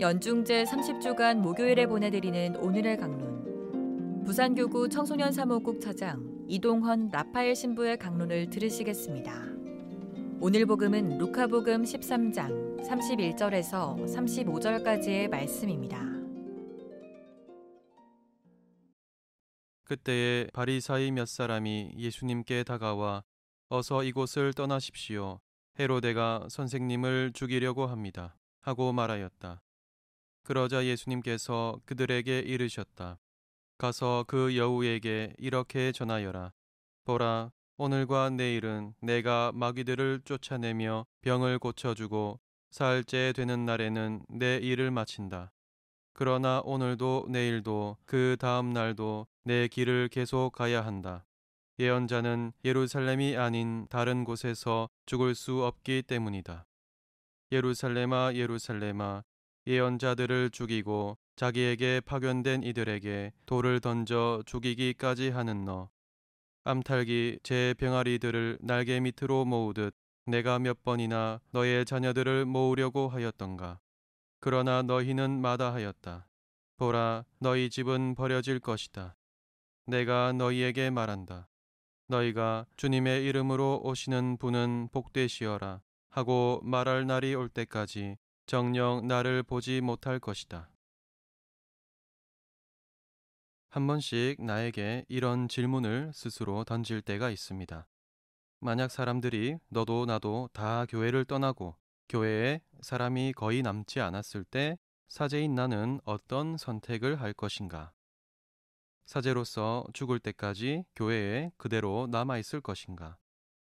연중제 30주간 목요일에 보내드리는 오늘의 강론. 부산교구 청소년 사무국 차장 이동헌 라파엘 신부의 강론을 들으시겠습니다. 오늘 복음은 루카복음 13장 31절에서 35절까지의 말씀입니다. 그때에 바리사이 몇 사람이 예수님께 다가와 어서 이곳을 떠나십시오. 헤로데가 선생님을 죽이려고 합니다. 하고 말하였다. 그러자 예수님께서 그들에게 이르셨다. 가서 그 여우에게 이렇게 전하여라. 보라, 오늘과 내일은 내가 마귀들을 쫓아내며 병을 고쳐주고 사째 되는 날에는 내 일을 마친다. 그러나 오늘도 내일도 그 다음 날도 내 길을 계속 가야 한다. 예언자는 예루살렘이 아닌 다른 곳에서 죽을 수 없기 때문이다. 예루살렘아 예루살렘아 예언자들을 죽이고 자기에게 파견된 이들에게 돌을 던져 죽이기까지 하는 너. 암탈기 제 병아리들을 날개 밑으로 모으듯 내가 몇 번이나 너의 자녀들을 모으려고 하였던가. 그러나 너희는 마다하였다. 보라, 너희 집은 버려질 것이다. 내가 너희에게 말한다. 너희가 주님의 이름으로 오시는 분은 복되시어라 하고 말할 날이 올 때까지 정녕 나를 보지 못할 것이다. 한 번씩 나에게 이런 질문을 스스로 던질 때가 있습니다. 만약 사람들이 너도 나도 다 교회를 떠나고 교회에 사람이 거의 남지 않았을 때 사제인 나는 어떤 선택을 할 것인가? 사제로서 죽을 때까지 교회에 그대로 남아 있을 것인가?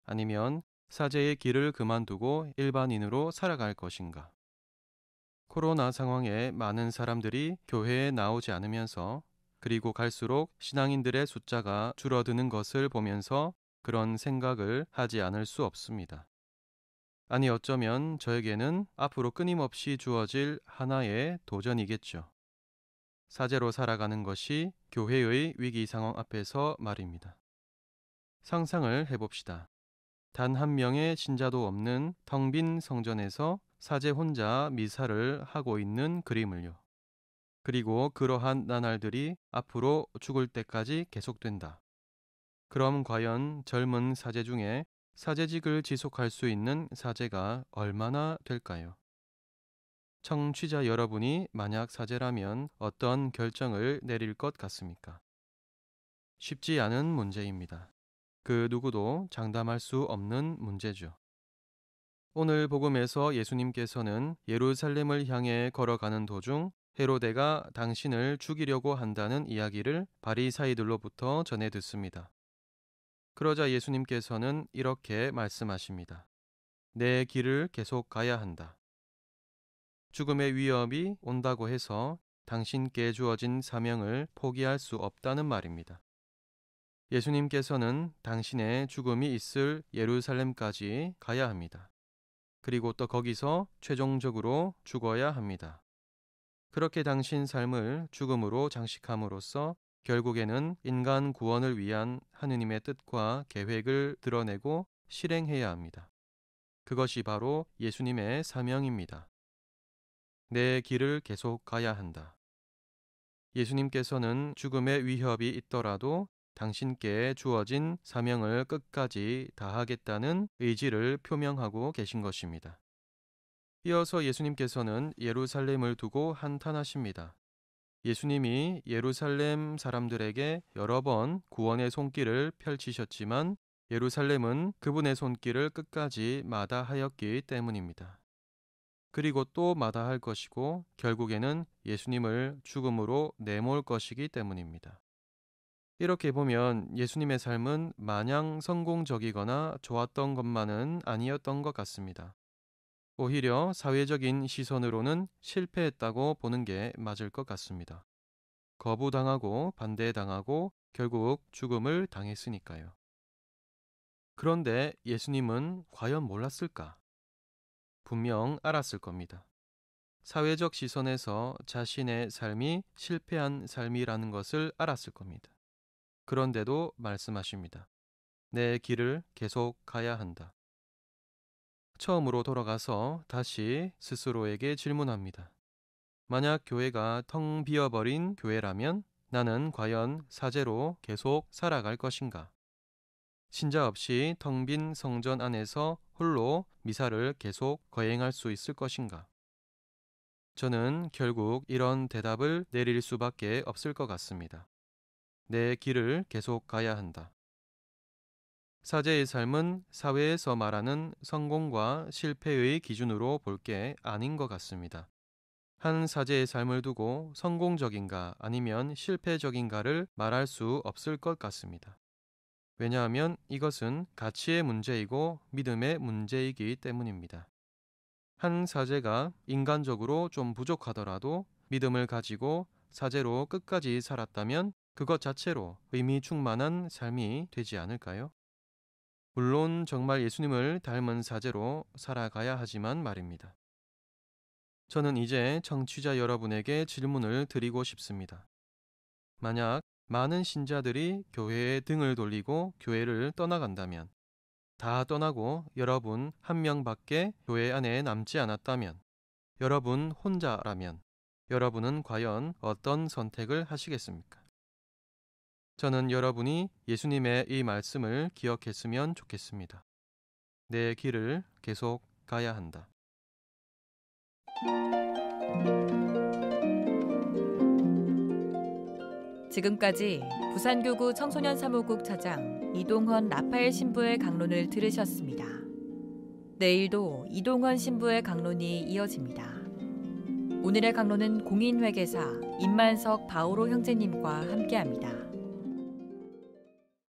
아니면 사제의 길을 그만두고 일반인으로 살아갈 것인가? 코로나 상황에 많은 사람들이 교회에 나오지 않으면서 그리고 갈수록 신앙인들의 숫자가 줄어드는 것을 보면서 그런 생각을 하지 않을 수 없습니다. 아니 어쩌면 저에게는 앞으로 끊임없이 주어질 하나의 도전이겠죠. 사제로 살아가는 것이 교회의 위기 상황 앞에서 말입니다. 상상을 해봅시다. 단 한 명의 신자도 없는 텅 빈 성전에서 사제 혼자 미사를 하고 있는 그림을요. 그리고 그러한 나날들이 앞으로 죽을 때까지 계속된다. 그럼 과연 젊은 사제 중에 사제직을 지속할 수 있는 사제가 얼마나 될까요? 청취자 여러분이 만약 사제라면 어떤 결정을 내릴 것 같습니까? 쉽지 않은 문제입니다. 그 누구도 장담할 수 없는 문제죠. 오늘 복음에서 예수님께서는 예루살렘을 향해 걸어가는 도중 헤로데가 당신을 죽이려고 한다는 이야기를 바리사이들로부터 전해 듣습니다. 그러자 예수님께서는 이렇게 말씀하십니다. 내 길을 계속 가야 한다. 죽음의 위협이 온다고 해서 당신께 주어진 사명을 포기할 수 없다는 말입니다. 예수님께서는 당신의 죽음이 있을 예루살렘까지 가야 합니다. 그리고 또 거기서 최종적으로 죽어야 합니다. 그렇게 당신 삶을 죽음으로 장식함으로써 결국에는 인간 구원을 위한 하느님의 뜻과 계획을 드러내고 실행해야 합니다. 그것이 바로 예수님의 사명입니다. 내 길을 계속 가야 한다. 예수님께서는 죽음의 위협이 있더라도 당신께 주어진 사명을 끝까지 다하겠다는 의지를 표명하고 계신 것입니다. 이어서 예수님께서는 예루살렘을 두고 한탄하십니다. 예수님이 예루살렘 사람들에게 여러 번 구원의 손길을 펼치셨지만 예루살렘은 그분의 손길을 끝까지 마다하였기 때문입니다. 그리고 또 마다할 것이고 결국에는 예수님을 죽음으로 내몰 것이기 때문입니다. 이렇게 보면 예수님의 삶은 마냥 성공적이거나 좋았던 것만은 아니었던 것 같습니다. 오히려 사회적인 시선으로는 실패했다고 보는 게 맞을 것 같습니다. 거부당하고 반대당하고 결국 죽음을 당했으니까요. 그런데 예수님은 과연 몰랐을까? 분명 알았을 겁니다. 사회적 시선에서 자신의 삶이 실패한 삶이라는 것을 알았을 겁니다. 그런데도 말씀하십니다. 내 길을 계속 가야 한다. 처음으로 돌아가서 다시 스스로에게 질문합니다. 만약 교회가 텅 비어버린 교회라면 나는 과연 사제로 계속 살아갈 것인가? 신자 없이 텅 빈 성전 안에서 홀로 미사를 계속 거행할 수 있을 것인가? 저는 결국 이런 대답을 내릴 수밖에 없을 것 같습니다. 내 길을 계속 가야 한다. 사제의 삶은 사회에서 말하는 성공과 실패의 기준으로 볼 게 아닌 것 같습니다. 한 사제의 삶을 두고 성공적인가 아니면 실패적인가를 말할 수 없을 것 같습니다. 왜냐하면 이것은 가치의 문제이고 믿음의 문제이기 때문입니다. 한 사제가 인간적으로 좀 부족하더라도 믿음을 가지고 사제로 끝까지 살았다면 그것 자체로 의미 충만한 삶이 되지 않을까요? 물론 정말 예수님을 닮은 사제로 살아가야 하지만 말입니다. 저는 이제 청취자 여러분에게 질문을 드리고 싶습니다. 만약 많은 신자들이 교회에 등을 돌리고 교회를 떠나간다면, 다 떠나고 여러분 한 명밖에 교회 안에 남지 않았다면, 여러분 혼자라면, 여러분은 과연 어떤 선택을 하시겠습니까? 저는 여러분이 예수님의 이 말씀을 기억했으면 좋겠습니다. 내 길을 계속 가야 한다. 지금까지 부산교구 청소년 사무국 차장 이동헌 라파엘 신부의 강론을 들으셨습니다. 내일도 이동헌 신부의 강론이 이어집니다. 오늘의 강론은 공인회계사 임만석 바오로 형제님과 함께합니다.